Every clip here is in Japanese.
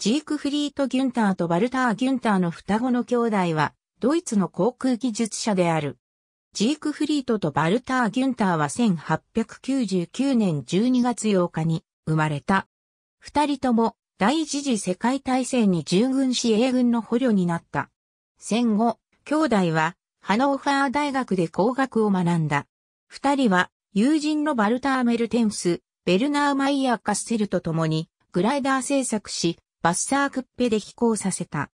ジークフリート・ギュンターとバルター・ギュンターの双子の兄弟は、ドイツの航空技術者である。ジークフリートとバルター・ギュンターは1899年12月8日に生まれた。二人とも第一次世界大戦に従軍し英軍の捕虜になった。戦後、兄弟はハノーファー大学で工学を学んだ。二人は友人のバルター・メルテンス、ベルナー・マイヤー・カッセルと共にグライダー制作し、バッサークッペで飛行させた。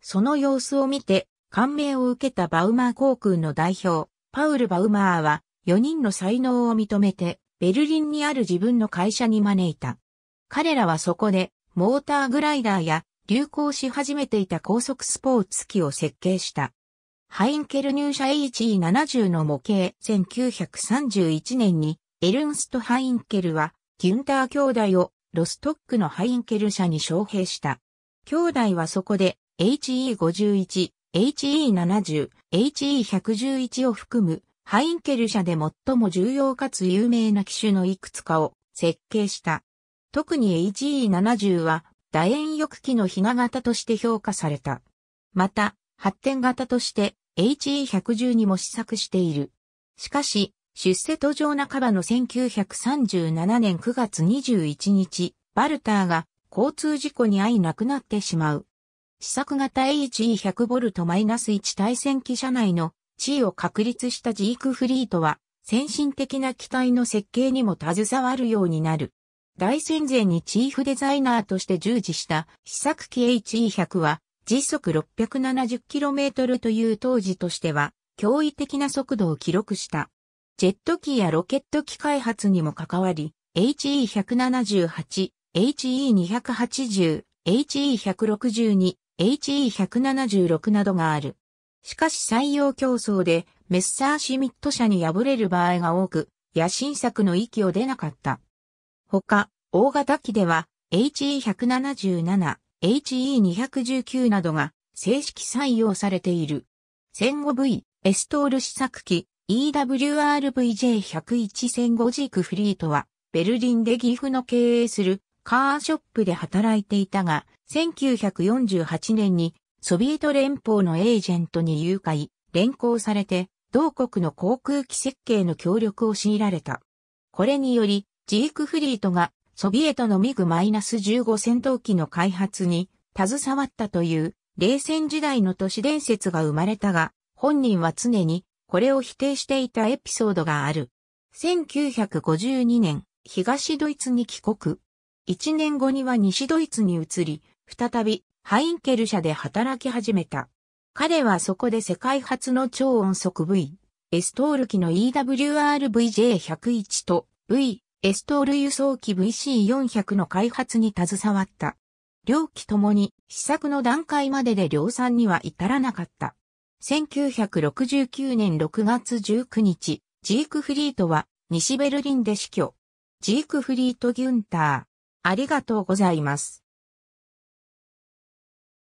その様子を見て、感銘を受けたバウマー航空の代表、パウル・バウマーは、4人の才能を認めて、ベルリンにある自分の会社に招いた。彼らはそこで、モーターグライダーや、流行し始めていた高速スポーツ機を設計した。ハインケル入社 HE70 の模型1931年にエルンスト・ハインケルはギュンター兄弟をロストックのハインケル社に招聘した。兄弟はそこで HE51、HE70、HE111 を含むハインケル社で最も重要かつ有名な機種のいくつかを設計した。特に HE70 は楕円翼機のひな型として評価された。また、発展型として HE110 にも試作している。しかし、出世途上半ばの1937年9月21日、バルターが交通事故に遭い亡くなってしまう。試作型 HE100V-1 対戦機車内の地位を確立したジークフリートは、先進的な機体の設計にも携わるようになる。大戦前にチーフデザイナーとして従事した試作機 HE100 は時速 670km という当時としては驚異的な速度を記録した。ジェット機やロケット機開発にも関わり、HE178、HE280、HE162、HE176 などがある。しかし採用競争でメッサーシミット社に敗れる場合が多く、野心作の域を出なかった。他、大型機では HE177、HE219 などが正式採用されている。戦後 V、エストール試作機、EWRVJ101 戦後ジークフリートは、ベルリンで岐阜の経営するカーショップで働いていたが、1948年にソビエト連邦のエージェントに誘拐、連行されて、同国の航空機設計の協力を強いられた。これにより、ジークフリートがソビエトのミグ -15 戦闘機の開発に携わったという冷戦時代の都市伝説が生まれたが、本人は常にこれを否定していたエピソードがある。1952年、東ドイツに帰国。1年後には西ドイツに移り、再びハインケル社で働き始めた。彼はそこで世界初の超音速 V、エストール機の EWRVJ101 と V、エストール輸送機 VC400 の開発に携わった。両機ともに試作の段階までで量産には至らなかった。1969年6月19日、ジークフリートは西ベルリンで死去。ジークフリート・ギュンター。ありがとうございます。